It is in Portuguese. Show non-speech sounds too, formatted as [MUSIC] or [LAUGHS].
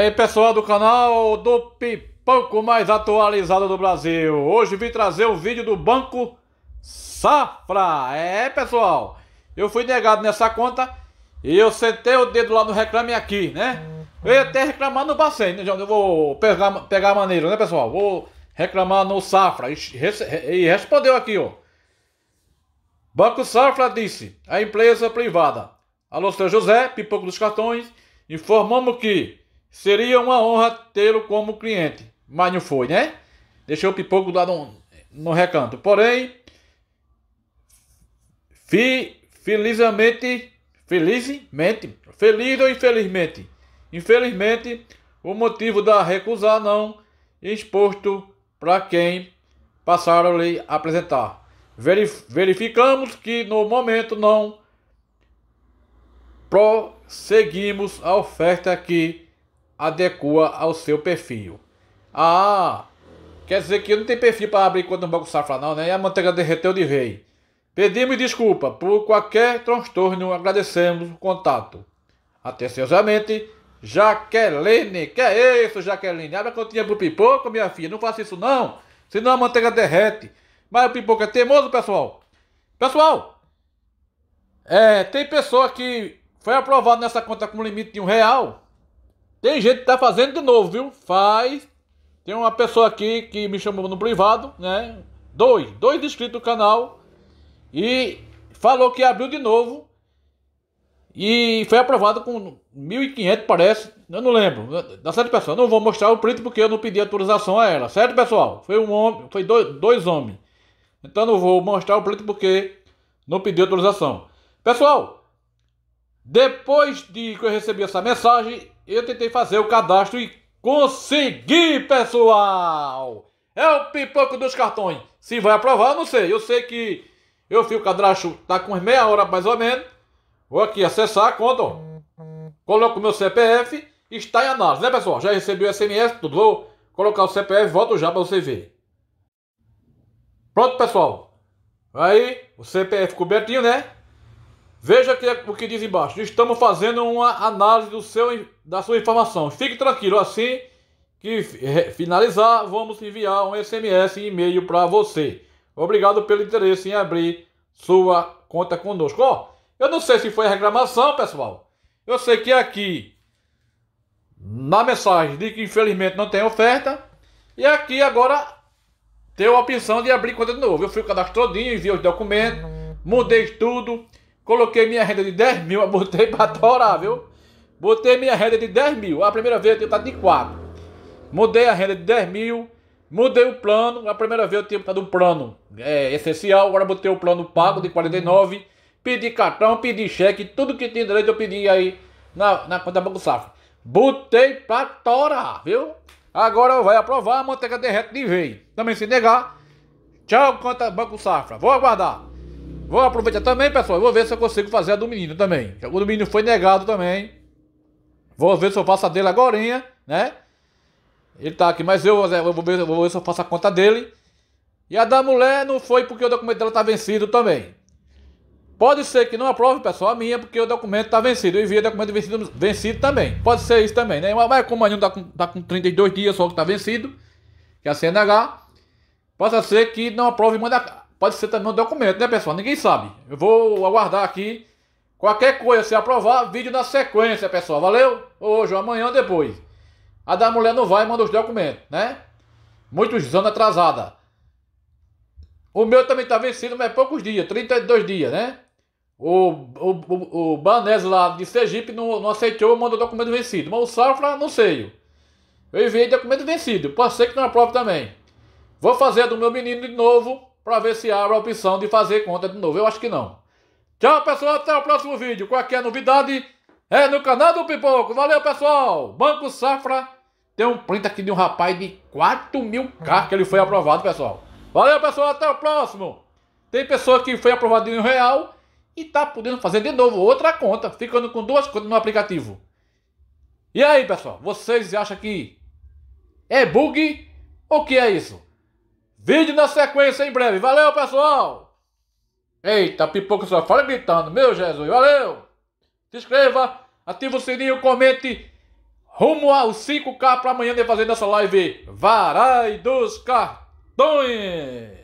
E aí pessoal do canal do Pipoco mais atualizado do Brasil Hoje vim trazer o um vídeo do Banco Safra É pessoal, eu fui negado nessa conta E eu sentei o dedo lá no reclame aqui, né? Eu ia até reclamar no Bacen, né? Eu vou pegar, pegar maneiro, né pessoal? Vou reclamar no Safra e, e respondeu aqui, ó Banco Safra disse, a empresa privada Alô, seu José, Pipoco dos Cartões Informamos que Seria uma honra tê-lo como cliente, mas não foi, né? Deixou o pipoco lá no, no recanto. Porém, fi, felizmente, felizmente, feliz ou infelizmente, infelizmente, o motivo da recusar não exposto para quem passaram-lhe apresentar. Verificamos que no momento não prosseguimos a oferta que adequa ao seu perfil. Ah, quer dizer que eu não tenho perfil para abrir conta no Banco Safra não, né? E a manteiga derreteu de rei. Pedimos desculpa por qualquer transtorno, agradecemos o contato. Atenciosamente, Jaqueline. Que é isso, Jaqueline? Abre a continha pro pipoca, minha filha. Não faça isso não, senão a manteiga derrete. Mas o pipoca é teimoso, pessoal. Pessoal, é, tem pessoa que foi aprovado nessa conta com limite de um real tem gente que tá fazendo de novo, viu? Faz. Tem uma pessoa aqui que me chamou no privado, né? Dois, dois inscritos do canal. E falou que abriu de novo. E foi aprovado com 1.500, parece. Eu não lembro. Da sete pessoas. Não vou mostrar o print porque eu não pedi autorização a ela. Certo, pessoal? Foi um homem, foi dois, dois homens. Então não vou mostrar o print porque não pedi autorização. Pessoal, depois de que eu recebi essa mensagem, eu tentei fazer o cadastro e consegui, pessoal! É o pipoco dos cartões. Se vai aprovar, não sei. Eu sei que eu fui o cadastro, tá com meia hora mais ou menos. Vou aqui acessar a conta, ó. Coloco meu CPF, está em análise, né, pessoal? Já recebi o SMS, tudo. bom? colocar o CPF, volto já para você ver. Pronto, pessoal. Aí, o CPF cobertinho, né? Veja que é o que diz embaixo. Estamos fazendo uma análise do seu, da sua informação. Fique tranquilo. Assim que finalizar, vamos enviar um SMS e e-mail para você. Obrigado pelo interesse em abrir sua conta conosco. Ó, oh, eu não sei se foi reclamação, pessoal. Eu sei que aqui na mensagem de que infelizmente não tem oferta. E aqui agora tem a opção de abrir conta de novo. Eu fui cadastradinho, enviei os documentos, mudei tudo. Coloquei minha renda de 10 mil, [LAUGHS] botei para torar, viu? Botei minha renda de 10 mil. A primeira vez eu tinha de 4. Mudei a renda de 10 mil. Mudei o plano. A primeira vez eu tinha botado um plano é, essencial. Agora botei o plano pago de 49. Pedi cartão, pedi cheque. Tudo que tinha direito eu pedi aí na, na conta Banco Safra. Botei pra torar, viu? Agora vai aprovar, a manteiga derrete de vez. Também se negar. Tchau, conta Banco Safra. Vou aguardar. Vou aproveitar também, pessoal. vou ver se eu consigo fazer a do menino também. O do menino foi negado também. Vou ver se eu faço a dele agora, né? Ele tá aqui, mas eu, eu, vou, ver, eu vou ver se eu faço a conta dele. E a da mulher não foi porque o documento dela tá vencido também. Pode ser que não aprove, pessoal, a minha, porque o documento está vencido. Eu enviei documento vencido, vencido também. Pode ser isso também, né? Mas como a não está com, tá com 32 dias só que está vencido, que é a CNH, pode ser que não aprove e manda Pode ser também um documento, né, pessoal? Ninguém sabe. Eu vou aguardar aqui. Qualquer coisa, se aprovar, vídeo na sequência, pessoal. Valeu? Hoje, amanhã ou depois. A da mulher não vai e manda os documentos, né? Muitos anos atrasada. O meu também tá vencido, mas é poucos dias, 32 dias, né? O, o, o, o lá de Sergipe não, não aceitou, mandou documento vencido. Mas o Safra, não sei. Eu enviei documento vencido. Pode ser que não aprove também. Vou fazer a do meu menino de novo para ver se abre a opção de fazer conta de novo. Eu acho que não. Tchau, pessoal. Até o próximo vídeo. Qualquer é é novidade é no canal do Pipoco. Valeu, pessoal. Banco Safra tem um print aqui de um rapaz de 4 mil k que ele foi aprovado, pessoal. Valeu, pessoal. Até o próximo. Tem pessoa que foi aprovada em um real e tá podendo fazer de novo outra conta, ficando com duas contas no aplicativo. E aí, pessoal, vocês acham que é bug ou que é isso? Vídeo na sequência em breve. Valeu, pessoal! Eita, pipoca só fala gritando. Meu Jesus, valeu! Se inscreva, ativa o sininho, comente. Rumo aos 5K para amanhã de fazer nessa live. Varai dos cartões!